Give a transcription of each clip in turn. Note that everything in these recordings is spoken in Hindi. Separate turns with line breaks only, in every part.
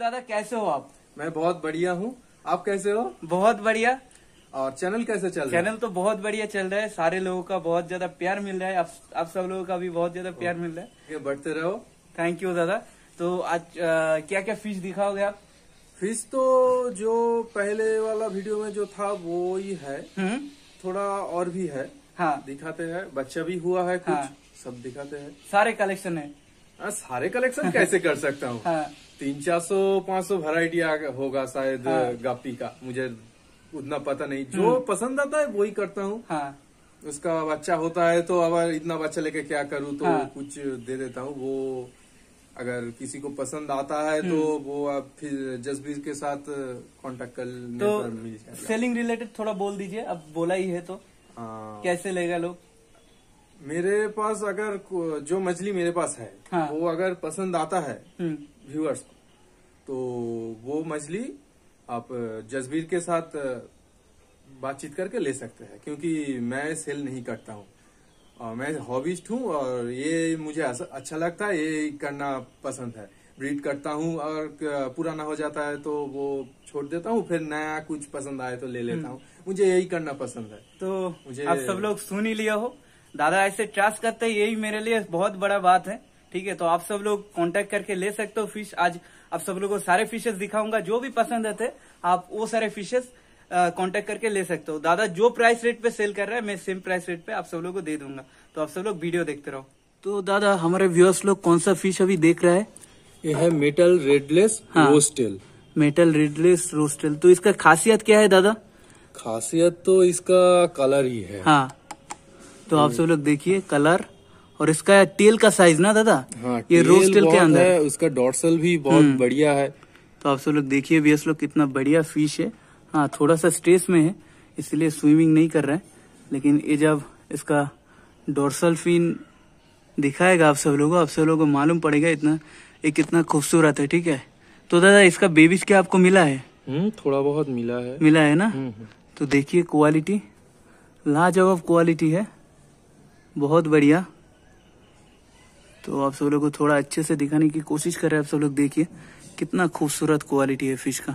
दादा कैसे हो आप
मैं बहुत बढ़िया हूँ आप कैसे हो बहुत बढ़िया और चैनल कैसे चल रहा है चैनल
तो बहुत बढ़िया चल रहा है सारे लोगों का बहुत ज्यादा प्यार मिल रहा है आप, सब लोगों का भी बहुत ज्यादा प्यार मिल रहा है बढ़ते रहो थैंक यू दादा तो आज क्या क्या फिश दिखाओगे आप फिश तो जो पहले वाला वीडियो में जो था वो ही है हुँ? हम्म।
थोड़ा और भी है हाँ दिखाते हैं बच्चा भी हुआ है कुछ हाँ, सब दिखाते हैं
सारे कलेक्शन है
हाँ, सारे कलेक्शन कैसे कर सकता हूँ हाँ। तीन चार सौ पांच सौ वेराइटी होगा शायद हाँ। गापी का मुझे उतना पता नहीं जो हम्म। पसंद आता है वही करता हूँ हाँ। उसका बच्चा होता है तो अब इतना बच्चा लेके क्या करूँ तो हाँ। कुछ दे देता हूँ वो अगर किसी को पसंद आता है तो हम्म। वो आप फिर जसबीर के साथ कांटेक्ट कर तो सेलिंग
रिलेटेड थोड़ा बोल दीजिए अब बोला ही है
तो हाँ। कैसे लेगा लोग मेरे पास अगर जो मछली मेरे पास है हाँ। वो अगर पसंद आता है व्यूअर्स हम्म। को तो वो मछली आप जसबीर के साथ बातचीत करके ले सकते हैं क्योंकि मैं सेल नहीं करता हूँ मैं हॉबिस्ट हूँ और ये मुझे अच्छा लगता है ये करना पसंद है ब्रीड करता हूँ और पुराना हो जाता है तो वो छोड़ देता हूँ फिर नया कुछ पसंद आए तो ले लेता हम्म। हूँ मुझे यही करना पसंद है
तो मुझे आप सब लोग सुन ही लिया हो दादा ऐसे ट्रस्ट करते यही मेरे लिए बहुत बड़ा बात है ठीक है तो आप सब लोग कांटेक्ट करके ले सकते हो फिश आज आप सब लोगों को सारे फिशेस दिखाऊंगा जो भी पसंद थे आप वो सारे फिशेस कांटेक्ट करके ले सकते हो दादा जो प्राइस रेट पे सेल कर रहा है मैं सेम प्राइस रेट पे आप सब लोग को दे दूंगा तो आप सब लोग वीडियो देखते रहो तो दादा हमारे व्यूअर्स लोग कौन सा फिश अभी देख रहा है ये है मेटल रेडलेस रोस्टेल मेटल रेडलेस रोस्टेल तो इसका खासियत क्या है दादा खासियत तो इसका कलर ही है हाँ तो आप सब लोग देखिए कलर और इसका तेल का साइज ना दादा हाँ, ये रोज तेल के अंदर है उसका डॉटसल भी बहुत हम्म। बढ़िया है तो आप सब लोग देखिए भी लोग कितना बढ़िया फिश है हाँ थोड़ा सा स्ट्रेस में है इसलिए स्विमिंग नहीं कर रहे है लेकिन ये जब इसका डोरसल फिन दिखाएगा आप सब लोगों आप सब लोगों को मालूम पड़ेगा इतना ये कितना खूबसूरत है ठीक है तो दादा इसका बेबीज क्या आपको मिला है
हम्म, थोड़ा बहुत मिला है मिला है ना
हम्म, तो देखिए क्वालिटी लाजवाब क्वालिटी है बहुत बढ़िया तो आप सब लोग को थोड़ा अच्छे से दिखाने की कोशिश कर रहे हैं आप सब लोग देखिए कितना खूबसूरत क्वालिटी है फिश का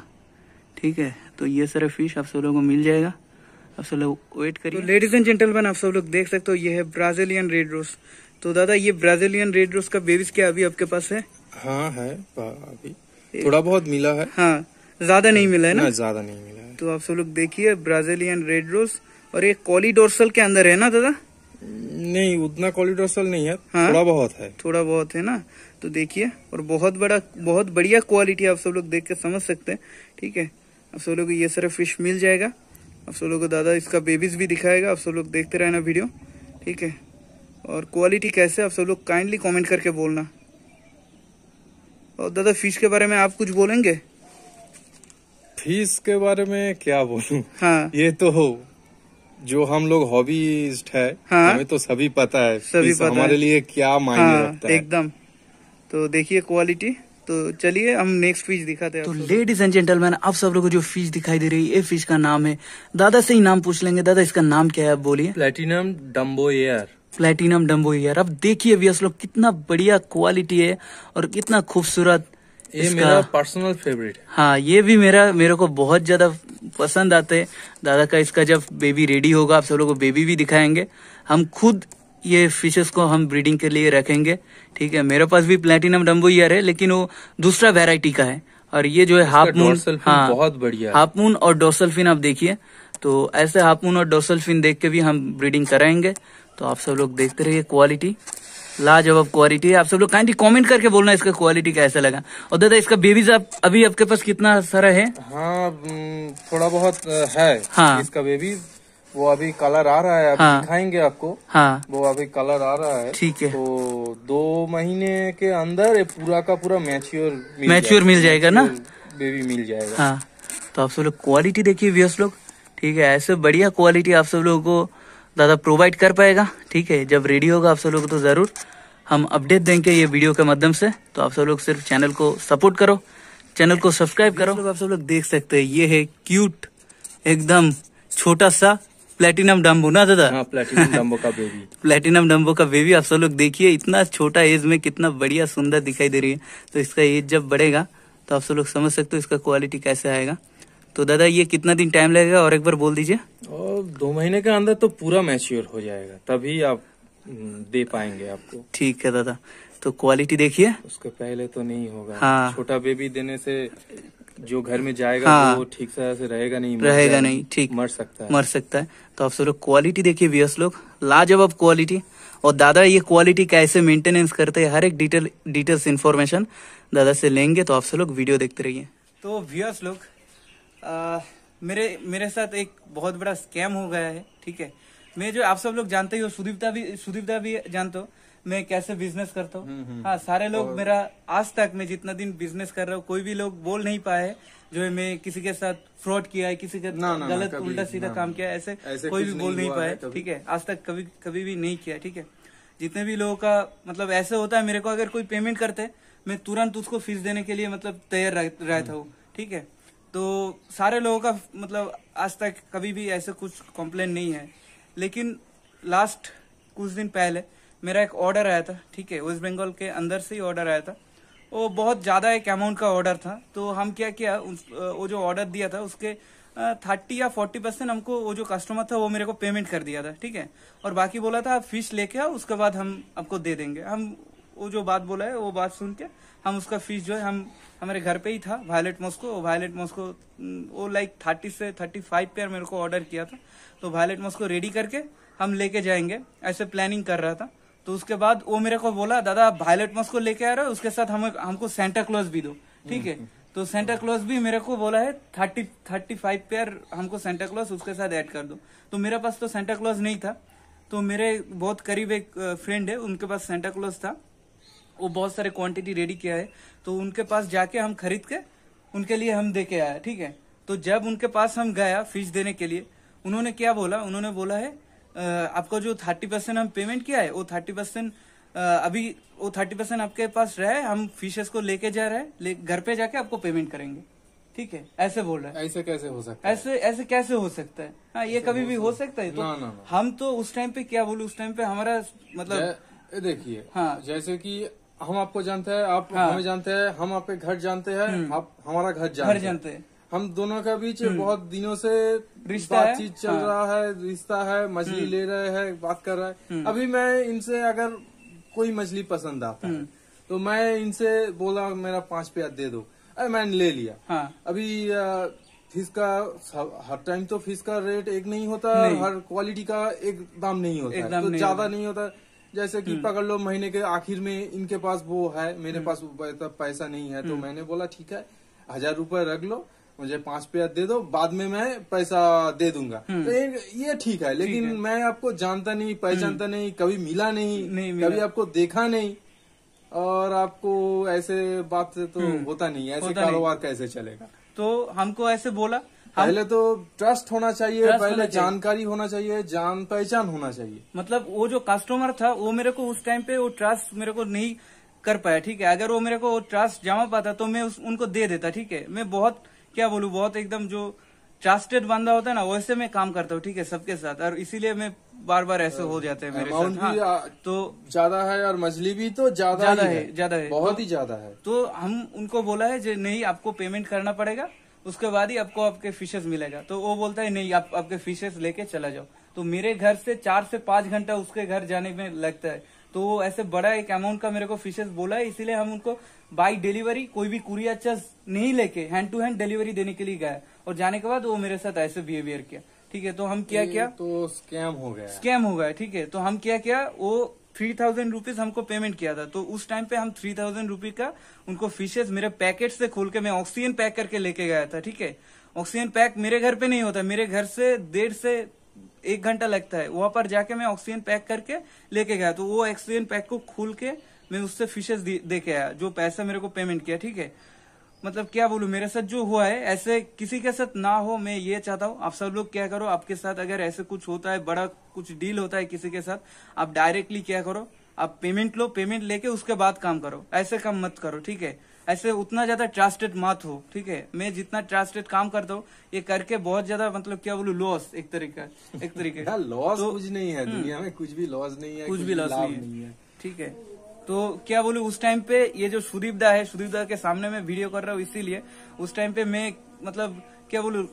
ठीक है तो ये सारा फिश आप सब लोगों को मिल जाएगा आप सब लोग वेट करिए तो लेडीज एंड जेंटलमैन आप सब लोग देख सकते हो ये है ब्राजीलियन रेड रोज तो दादा ये ब्राजीलियन रेड रोज का बेबीज क्या अभी आपके पास है हाँ है अभी थोड़ा बहुत मिला है हाँ ज्यादा नहीं मिला है ना ज्यादा नहीं मिला है तो आप सब लोग देखिए ब्राजीलियन रेड रोज और ये कॉलीडोर्सल के अंदर है ना दादा नहीं उतना क्वालिटी असल नहीं है हाँ? थोड़ा बहुत है थोड़ा बहुत है ना तो देखिए और बहुत बड़ा बहुत बढ़िया क्वालिटी आप सब लोग देख के समझ सकते हैं ठीक है आप सब लोग को ये सारा फिश मिल जाएगा आप सब लोग को दादा इसका बेबीज भी दिखाएगा आप सब लोग देखते रहना वीडियो ठीक है और क्वालिटी कैसे आप सब लोग काइंडली कॉमेंट करके बोलना और दादा फिश के बारे में आप कुछ बोलेंगे फीस के बारे में क्या बोलूं हाँ ये तो हो जो
हम लोग हॉबीस्ट है हाँ? हमें तो सभी पता है सभी पता हमारे है। लिए क्या मायने हाँ, रखता है
एकदम तो देखिए क्वालिटी तो चलिए हम नेक्स्ट फिश दिखाते हैं तो लेडीज एंड जेंटलमैन आप सब लोगों को जो फिश दिखाई दे रही है ये फिश का नाम है दादा से ही नाम पूछ लेंगे दादा इसका नाम क्या है आप बोलिए platinum dumbo air platinum dumbo air अब देखिए व्यस लोग कितना बढ़िया क्वालिटी है और कितना खूबसूरत ये इसका, मेरा
पर्सनल फेवरेट
है हाँ ये भी मेरा मेरे को बहुत ज्यादा पसंद आते हैं दादा का इसका जब बेबी रेडी होगा आप सब लोग को बेबी भी दिखाएंगे हम खुद ये फिशेस को हम ब्रीडिंग के लिए रखेंगे ठीक है मेरे पास भी प्लेटिनम डम्बो ईयर है लेकिन वो दूसरा वेराइटी का है और ये जो है हाफ मून हाँ, बहुत बढ़िया हाफ मून और डोसल्फिन आप देखिए तो ऐसे हाफ मून और डोसल्फिन देख के भी हम ब्रीडिंग कराएंगे तो आप सब लोग देखते रहिए क्वालिटी लाजवाब क्वालिटी है आप सब लोग काइंडली कमेंट करके बोलना इसका क्वालिटी कैसा लगा और दादा इसका बेबीज आप अभी आपके पास कितना सारा है
हाँ थोड़ा बहुत है हाँ इसका बेबीज वो अभी कलर आ रहा है अभी हाँ, दिखाएंगे आपको हाँ, वो अभी कलर आ रहा है ठीक है तो दो महीने के अंदर पूरा का पूरा मैच्योर मैच्योर मिल जाएगा
ना बेबी मिल जाएगा हाँ तो आप सब लोग क्वालिटी देखिए व्यूअर्स लोग ठीक है ऐसे बढ़िया क्वालिटी आप सब लोगों को दादा प्रोवाइड कर पाएगा ठीक है जब रेडी होगा आप सब लोग तो ज़रूर हम अपडेट देंगे ये वीडियो के माध्यम से तो आप सब लोग सिर्फ चैनल को सपोर्ट करो चैनल को सब्सक्राइब करो आप सब लोग देख सकते हैं ये है क्यूट एकदम छोटा सा प्लेटिनम डम्बो ना दादा हाँ, प्लेटिनम डम्बो का बेबी प्लेटिनम डम्बो का बेबी आप सब लोग देखिए इतना छोटा एज में कितना बढ़िया सुंदर दिखाई दे रही है तो इसका एज जब बढ़ेगा तो आप सब लोग समझ सकते हो इसका क्वालिटी कैसे आएगा तो दादा ये कितना दिन टाइम लगेगा और एक बार बोल दीजिए और दो महीने के अंदर तो पूरा मैच्योर हो जाएगा तभी आप हम्म, दे पाएंगे आपको ठीक है दादा तो क्वालिटी देखिए उसके
पहले तो नहीं होगा हाँ छोटा बेबी देने से जो घर
में जाएगा हाँ, तो वो
ठीक से रहेगा नहीं रहेगा नहीं ठीक मर सकता है मर
सकता है तो आप सब लोग क्वालिटी देखिए व्यस लोग लाजवाब क्वालिटी और दादा ये क्वालिटी कैसे मेंटेनेंस करते हैं हर एक डिटेल डिटेल्स इन्फॉर्मेशन दादा से लेंगे तो आप सब लोग वीडियो देखते रहिए तो व्यूअर्स लोग आ, मेरे मेरे साथ एक बहुत बड़ा स्कैम हो गया है ठीक है मैं जो आप सब लोग जानते ही हो सुदीपता भी सुदीपता भी जानते हो मैं कैसे बिजनेस करता हूँ हम्म, हम्म। हाँ सारे लोग और... मेरा आज तक मैं जितना दिन बिजनेस कर रहा हूँ कोई भी लोग बोल नहीं पाए जो है मैं किसी के साथ फ्रॉड किया है किसी के ना, ना, गलत उल्टा सीधा काम किया ऐसे, ऐसे कोई भी बोल नहीं, नहीं पाए ठीक है आज तक कभी कभी भी नहीं किया ठीक है जितने भी लोगों का मतलब ऐसे होता है मेरे को अगर कोई पेमेंट करते मैं तुरंत उसको फीस देने के लिए मतलब तैयार रहता हूँ ठीक है तो सारे लोगों का मतलब आज तक कभी भी ऐसे कुछ कंप्लेन नहीं है लेकिन लास्ट कुछ दिन पहले मेरा एक ऑर्डर आया था ठीक है वेस्ट बंगाल के अंदर से ही ऑर्डर आया था वो बहुत ज़्यादा एक अमाउंट का ऑर्डर था तो हम क्या किया उस, वो जो ऑर्डर दिया था उसके थर्टी या फोर्टी परसेंट हमको वो जो कस्टमर था वो मेरे को पेमेंट कर दिया था ठीक है और बाकी बोला था आप फिश लेके आओ उसके बाद हम आपको दे देंगे हम वो जो बात बोला है वो बात सुन के हम उसका फीस जो है हम हमारे घर पे ही था वायलेट मॉस्को वायलेट मॉस्को वो लाइक थर्टी से थर्टी फाइव पेयर मेरे को ऑर्डर किया था तो वायलेट मॉस्को रेडी करके हम लेके जाएंगे ऐसे प्लानिंग कर रहा था तो उसके बाद वो मेरे को बोला दादा आप वायलेट मॉस्को लेके आ रहे हो उसके साथ हम हमको सेंटा क्लॉज भी दो ठीक है तो सेंटा क्लॉज भी मेरे को बोला है थर्टी थर्टी फाइव पेयर हमको सेंटा क्लॉज उसके साथ ऐड कर दो तो मेरे पास तो सेंटा क्लॉज नहीं था तो मेरे बहुत करीब एक फ्रेंड है उनके पास सेंटा क्लॉज था वो बहुत सारे क्वांटिटी रेडी किया है तो उनके पास जाके हम खरीद के उनके लिए हम दे के आया ठीक है तो जब उनके पास हम गया फिश देने के लिए उन्होंने क्या बोला उन्होंने बोला है आपका जो थर्टी परसेंट हम पेमेंट किया है वो थर्टी परसेंट अभी वो थर्टी परसेंट आपके पास रहे हम फिशेस को लेके जा रहे हैं घर पे जाके आपको पेमेंट करेंगे ठीक है ऐसे बोल रहे ऐसे कैसे हो सकता है ऐसे ऐसे कैसे हो सकता है हाँ ये कभी भी हो सकता है तो हम तो उस टाइम पे क्या बोलू उस टाइम पे हमारा मतलब देखिए हाँ जैसे की
हम आपको जानते हैं आप हाँ। हमें जानते हैं हम आपके घर जानते हैं हम्म। आप हमारा घर जानते, घर जानते हैं हम दोनों के बीच हम्म। बहुत दिनों से रिश्ता चीज चल हाँ। रहा है रिश्ता है मछली हम्म। ले रहे हैं बात कर रहे हैं अभी मैं इनसे अगर कोई मछली पसंद आता है तो मैं इनसे बोला मेरा पांच प्याज दे दो अरे मैंने ले लिया हाँ। अभी फिश का हर टाइम तो फिश का रेट एक नहीं होता हर क्वालिटी का एक दाम नहीं होता तो ज्यादा नहीं होता जैसे कि हम्म। पकड़ लो महीने के आखिर में इनके पास वो है मेरे हम्म। पास पैसा नहीं है तो हम्म। मैंने बोला ठीक है हजार रूपये रख लो मुझे पांच रुपया दे दो बाद में मैं पैसा दे दूंगा तो ये ठीक है लेकिन है। मैं आपको जानता नहीं पहचानता नहीं कभी मिला नहीं, नहीं मिला। कभी आपको देखा नहीं और आपको ऐसे बात तो होता नहीं ऐसे कारोबार कैसे चलेगा तो
हमको ऐसे बोला पहले तो ट्रस्ट होना चाहिए ट्रस्ट पहले होना जानकारी होना चाहिए जान पहचान होना चाहिए मतलब वो जो कस्टमर था वो मेरे को उस टाइम पे वो ट्रस्ट मेरे को नहीं कर पाया ठीक है अगर वो मेरे को ट्रस्ट जमा पाता तो मैं उस, उनको दे देता ठीक है मैं बहुत क्या बोलूँ बहुत एकदम जो ट्रस्टेड बंदा होता है ना वैसे मैं काम करता हूँ ठीक है सबके साथ और इसीलिए मैं बार बार ऐसे हो जाते हैं मेरे साथ हाँ, तो ज्यादा है और मछली भी तो ज्यादा है ज्यादा है, है, है बहुत तो ही ज्यादा है तो हम उनको बोला है जो नहीं आपको पेमेंट करना पड़ेगा उसके बाद ही आपको आपके फिशेस मिलेगा तो वो बोलता है नहीं आप आपके फिशेस लेके चला जाओ तो मेरे घर से चार से पांच घंटा उसके घर जाने में लगता है तो वो ऐसे बड़ा एक अमाउंट का मेरे को फिशेस बोला है इसीलिए हम उनको बाई डिलीवरी कोई भी कुरिया अच्छा चार्ज नहीं लेके हैंड टू हैंड डिलीवरी देने के लिए गया और जाने के बाद वो मेरे साथ ऐसे बिहेवियर किया ठीक है तो हम क्या क्या तो स्कैम हो गया स्कैम हो गया ठीक है तो हम क्या क्या वो थ्री थाउजेंड रुपीज हमको पेमेंट किया था तो उस टाइम पे हम थ्री थाउजेंड रुपीज का उनको फिशेज मेरे पैकेट से खोल के मैं ऑक्सीजन पैक करके लेके गया था ठीक है ऑक्सीजन पैक मेरे घर पे नहीं होता मेरे घर से डेढ़ से एक घंटा लगता है वहां पर जाके मैं ऑक्सीजन पैक करके लेके गया तो वो ऑक्सीजन पैक को खोल के मैं उससे फिशेज दे के आया जो पैसा मेरे को पेमेंट किया ठीक है मतलब क्या बोलू मेरे साथ जो हुआ है ऐसे किसी के साथ ना हो मैं ये चाहता हूँ आप सब लोग क्या करो आपके साथ अगर ऐसे कुछ होता है बड़ा कुछ डील होता है किसी के साथ आप डायरेक्टली क्या करो आप पेमेंट लो पेमेंट लेके उसके बाद काम करो ऐसे काम मत करो ठीक है ऐसे उतना ज्यादा ट्रस्टेड मत हो ठीक है मैं जितना ट्रस्टेड काम करता हूँ ये करके बहुत ज्यादा मतलब क्या बोलू लॉस एक तरीके एक तरीके का लॉस तो, कुछ नहीं है हम्म। दुनिया में
कुछ भी लॉस नहीं है कुछ, भी लॉस नहीं है
ठीक है तो क्या बोलू उस टाइम पे ये जो सुदीप दा है सुदीप दा के सामने मैं वीडियो कर रहा हूँ इसीलिए उस टाइम पे मैं मतलब क्या बोलू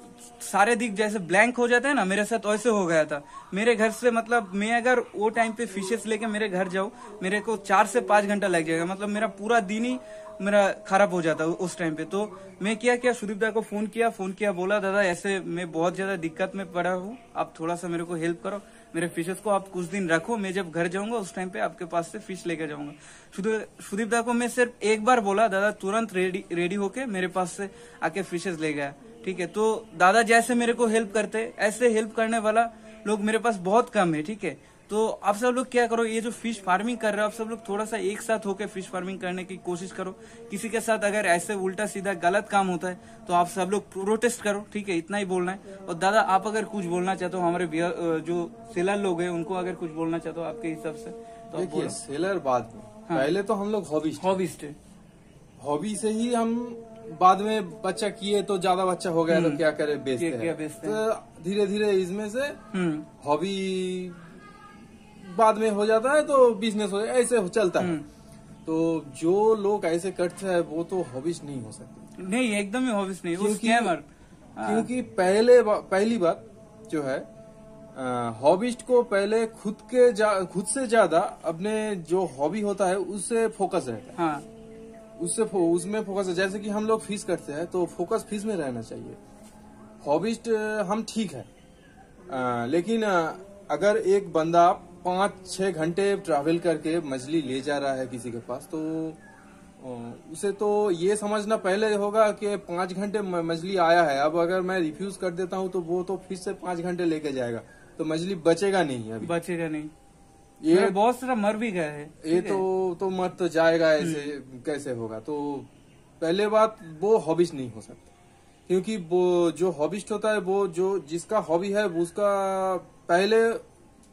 सारे दिख जैसे ब्लैंक हो जाता है ना मेरे साथ ऐसे हो गया था मेरे घर से मतलब मैं अगर वो टाइम पे फिशेस लेके मेरे घर जाऊँ मेरे को चार से पांच घंटा लग जाएगा मतलब मेरा पूरा दिन ही मेरा खराब हो जाता उस टाइम पे तो मैं क्या क्या सुदीप दा को फोन किया फोन किया बोला दादा ऐसे मैं बहुत ज्यादा दिक्कत में पड़ा हूँ आप थोड़ा सा मेरे को हेल्प करो मेरे फिशेस को आप कुछ दिन रखो मैं जब घर जाऊंगा उस टाइम पे आपके पास से फिश लेकर जाऊंगा सुदीप दा को मैं सिर्फ एक बार बोला दादा तुरंत रेडी रेडी होके मेरे पास से आके फिशेस ले गया ठीक है तो दादा जैसे मेरे को हेल्प करते ऐसे हेल्प करने वाला लोग मेरे पास बहुत कम है ठीक है तो आप सब लोग क्या करो ये जो फिश फार्मिंग कर रहे हो आप सब लोग थोड़ा सा एक साथ होकर फिश फार्मिंग करने की कोशिश करो किसी के साथ अगर ऐसे उल्टा सीधा गलत काम होता है तो आप सब लोग प्रोटेस्ट करो ठीक है इतना ही बोलना है और दादा आप अगर कुछ बोलना चाहते हो हमारे जो सेलर लोग हैं उनको अगर कुछ बोलना चाहते हो आपके हिसाब से तो सेलर
बाद में हाँ। पहले तो हम लोग हॉबीस्ट हॉबीस्ट हॉबी से ही हम बाद में बच्चा किए तो ज्यादा बच्चा हो गया तो हम्म। क्या करे बेचते हैं तो धीरे धीरे इसमें से हॉबी हम्म। बाद में हो जाता है तो बिजनेस हो ऐसे चलता है हम्म। तो जो लोग ऐसे करते हैं वो तो हॉबीज नहीं हो सकते
नहीं एकदम ही हॉबीज नहीं क्योंकि,
हाँ। क्योंकि पहले बा, पहली बात जो है हॉबीस्ट को पहले खुद के जा, खुद से ज्यादा अपने जो हॉबी होता है उससे फोकस रहता है हाँ। उससे फो, उसमें फोकस है जैसे कि हम लोग फीस करते हैं तो फोकस फीस में रहना चाहिए हॉबीस्ट हम ठीक है आ, लेकिन अगर एक बंदा आप पाँच छः घंटे ट्रैवल करके मछली ले जा रहा है किसी के पास तो उसे तो ये समझना पहले होगा कि पाँच घंटे मछली आया है अब अगर मैं रिफ्यूज कर देता हूँ तो वो तो फिर से पाँच घंटे लेके जाएगा तो मछली बचेगा नहीं अभी बचेगा नहीं ये मतलब बहुत सारा मर भी गया है ये तो तो मर तो जाएगा ऐसे हम्म। कैसे होगा तो पहले बात वो हॉबिस्ट नहीं हो सकता क्योंकि वो जो हॉबिस्ट होता है वो जो जिसका हॉबी है उसका पहले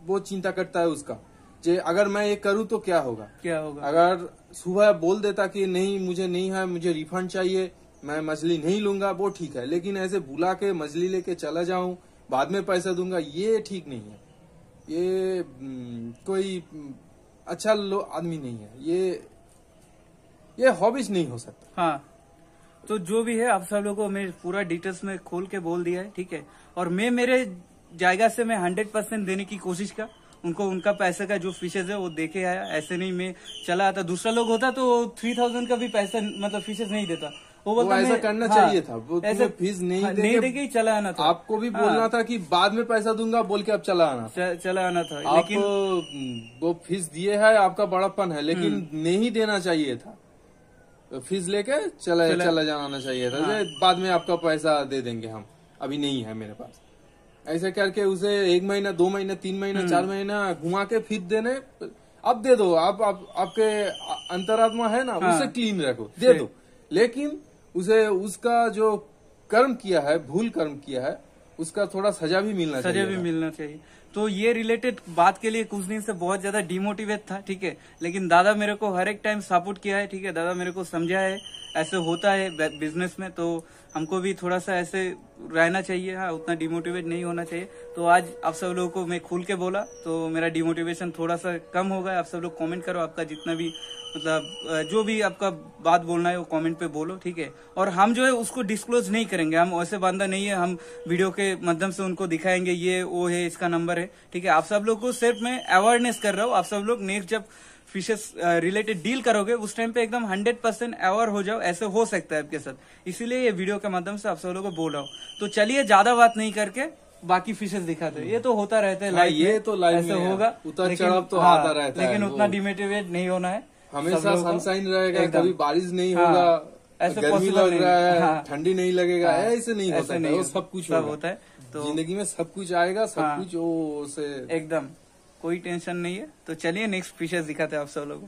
बहुत चिंता करता है उसका जे अगर मैं ये करूँ तो क्या होगा क्या होगा अगर सुबह बोल देता कि नहीं मुझे नहीं है मुझे रिफंड चाहिए मैं मछली नहीं लूंगा वो ठीक है लेकिन ऐसे बुला के मछली लेके चला जाऊं बाद में पैसा दूंगा ये ठीक नहीं है ये हम्म, कोई हम्म, अच्छा आदमी नहीं है ये
ये हॉबीज नहीं हो सकता हाँ तो जो भी है आप सब लोगों को मैं पूरा डिटेल्स में खोल के बोल दिया है ठीक है और मैं मेरे जायगा से मैं हंड्रेड परसेंट देने की कोशिश का उनको उनका पैसे का जो फिशेज है वो देखे आया ऐसे नहीं मैं चला आता दूसरा लोग होता तो थ्री थाउजेंड का भी पैसा मतलब फिशेज नहीं देता वो, वो ऐसा करना हाँ, चाहिए था वो ऐसे फीस नहीं हाँ, देके
ही चला आना था आपको भी हाँ, बोलना था कि बाद में पैसा दूंगा बोल के आप चला आना
चला आना था आप लेकिन
हम्म, वो फीस दिए है आपका बड़ापन है लेकिन हम्म। नहीं देना चाहिए था फीस तो लेके चला, चला जाना चाहिए था हाँ। बाद में आपका पैसा दे देंगे हम अभी नहीं है मेरे पास ऐसे करके उसे एक महीना दो महीना तीन महीना हम्म। चार महीना घुमा के फिर देने अब दे दो आप, आप आपके अंतरात्मा है ना हाँ। उसे क्लीन रखो दे दो लेकिन उसे उसका जो कर्म किया है भूल कर्म किया है
उसका थोड़ा सजा भी मिलना सजा चाहिए भी मिलना चाहिए तो ये रिलेटेड बात के लिए कुछ दिन से बहुत ज्यादा डिमोटिवेट था ठीक है लेकिन दादा मेरे को हर एक टाइम सपोर्ट किया है ठीक है दादा मेरे को समझा है ऐसे होता है बिजनेस में तो हमको भी थोड़ा सा ऐसे रहना चाहिए हाँ उतना डिमोटिवेट नहीं होना चाहिए तो आज आप सब लोगों को मैं खुल के बोला तो मेरा डिमोटिवेशन थोड़ा सा कम होगा आप सब लोग कमेंट करो आपका जितना भी मतलब जो भी आपका बात बोलना है वो कमेंट पे बोलो ठीक है और हम जो है उसको डिस्क्लोज नहीं करेंगे हम ऐसे बांधा नहीं है हम वीडियो के माध्यम से उनको दिखाएंगे ये वो है इसका नंबर है ठीक है आप सब लोग को सिर्फ मैं अवेयरनेस कर रहा हूँ आप सब लोग नेक्स्ट जब फिशेस रिलेटेड डील करोगे उस टाइम पे एकदम हंड्रेड परसेंट अवेयर हो जाओ ऐसे हो सकता है आपके साथ इसीलिए ये वीडियो के माध्यम से आप सब लोगों को बोल रहा हूँ तो चलिए ज्यादा बात नहीं करके बाकी फिशेस दिखाते ये तो होता रहता है लाइफ हाँ, ये तो लाइफ ऐसे होगा उतर चढ़ाव तो आता हाँ, रहता है लेकिन उतना डिमोटिवेट नहीं होना है हमेशा सनशाइन रहेगा कभी बारिश नहीं हाँ, होगा ऐसे गर्मी लग रहा है ठंडी नहीं लगेगा ऐसे नहीं होता है सब कुछ सब होता है तो जिंदगी में सब कुछ आएगा सब कुछ वो से एकदम कोई टेंशन नहीं है तो चलिए नेक्स्ट फिशेस दिखाते हैं आप सब लोगों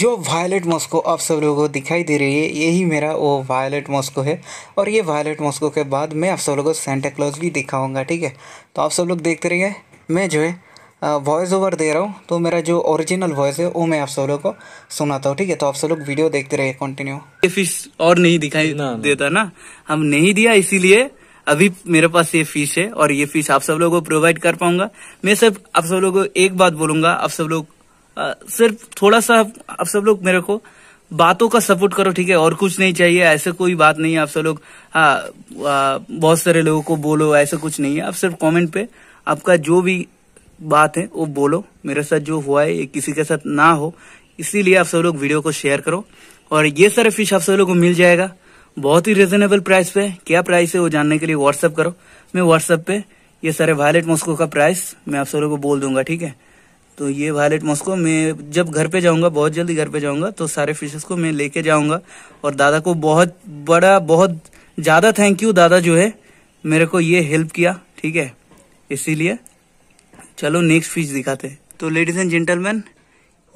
जो वायलेट मॉस्को आप सब लोगों को दिखाई दे रही है यही मेरा वो वायलेट मॉस्को है और ये वायलेट मॉस्को के बाद मैं आप सब लोगों को सेंटा क्लॉज भी दिखाऊंगा ठीक है तो आप सब लोग देखते रहिए मैं जो है वॉइस ओवर दे रहा हूँ तो मेरा जो ओरिजिनल वॉइस है वो मैं आप सब लोगों को सुनाता हूँ ठीक है तो आप सब लोग वीडियो देखते रहिए कंटिन्यू ये फिश और नहीं दिखाई देता ना हम नहीं दिया इसीलिए अभी मेरे पास ये फीस है और ये फीस आप सब लोगों को प्रोवाइड कर पाऊंगा मैं सिर्फ आप सब लोगों को एक बात बोलूंगा आप सब लोग सिर्फ थोड़ा सा आप सब लोग मेरे को बातों का सपोर्ट करो ठीक है और कुछ नहीं चाहिए ऐसे कोई बात नहीं है आप सब लोग हाँ बहुत सारे लोगों को बोलो ऐसा कुछ नहीं है आप सिर्फ कमेंट पे आपका जो भी बात है वो बोलो मेरे साथ जो हुआ है ये किसी के साथ ना हो इसीलिए आप सब लोग वीडियो को शेयर करो और ये सारे फिश आप सब लोग को मिल जाएगा बहुत ही रिजनेबल प्राइस पे क्या प्राइस है वो जानने के लिए व्हाट्सअप करो मैं व्हाट्सअप पे ये सारे वायलेट मॉस्को का प्राइस मैं आप सभी को बोल दूंगा ठीक है तो ये वायलेट मॉस्को मैं जब घर पे जाऊंगा बहुत जल्दी घर पे जाऊंगा तो सारे फिशेस को मैं लेके जाऊंगा और दादा को बहुत बड़ा बहुत ज़्यादा थैंक यू दादा जो है मेरे को ये हेल्प किया ठीक है इसीलिए चलो नेक्स्ट फिश दिखाते तो लेडीज एंड जेंटलमैन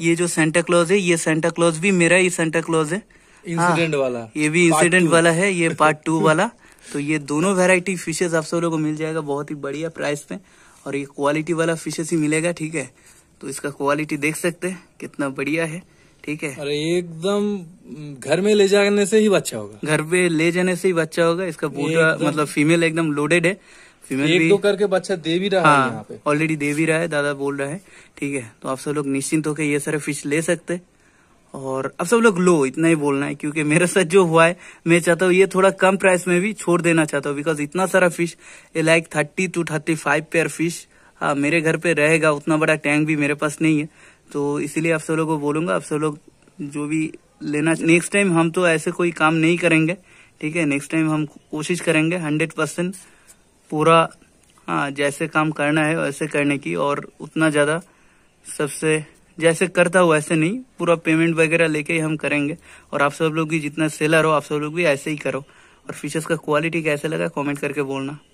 ये जो सेंटा क्लॉज है ये सेंटा क्लॉज भी मेरा ही सेंटा क्लॉज है इंसिडेंट हाँ, वाला ये भी इंसिडेंट वाला है ये पार्ट टू वाला तो ये दोनों वेराइटी फिशेज आप सब लोग को मिल जाएगा बहुत ही बढ़िया प्राइस में और ये क्वालिटी वाला फिशेज ही मिलेगा ठीक है तो इसका क्वालिटी देख सकते हैं कितना बढ़िया है ठीक है अरे एकदम घर में ले जाने से ही बच्चा होगा घर पे ले जाने से ही बच्चा होगा इसका पूरा मतलब फीमेल एकदम लोडेड है फीमेल एक दो करके बच्चा दे भी रहा हाँ, है ऑलरेडी दे भी रहा है दादा बोल रहा है ठीक है तो आप सब लोग निश्चिंत होकर ये सारे फिश ले सकते हैं और अब सब लोग लो इतना ही बोलना है क्योंकि मेरे साथ जो हुआ है मैं चाहता हूँ ये थोड़ा कम प्राइस में भी छोड़ देना चाहता हूँ बिकॉज इतना सारा फिश ये like thirty two thirty five pair fish हाँ मेरे घर पे रहेगा उतना बड़ा टैंक भी मेरे पास नहीं है तो इसीलिए आप सब लोगों को बोलूंगा आप सब लोग जो भी लेना नेक्स्ट टाइम हम तो ऐसे कोई काम नहीं करेंगे ठीक है नेक्स्ट टाइम हम कोशिश करेंगे हंड्रेड परसेंट पूरा हाँ जैसे काम करना है वैसे करने की और उतना ज़्यादा सबसे जैसे करता हूँ ऐसे नहीं पूरा पेमेंट वगैरह लेके ही हम करेंगे और आप सब लोग भी जितना सेलर हो आप सब लोग भी ऐसे ही करो और फीचर्स का क्वालिटी कैसे लगा कमेंट करके बोलना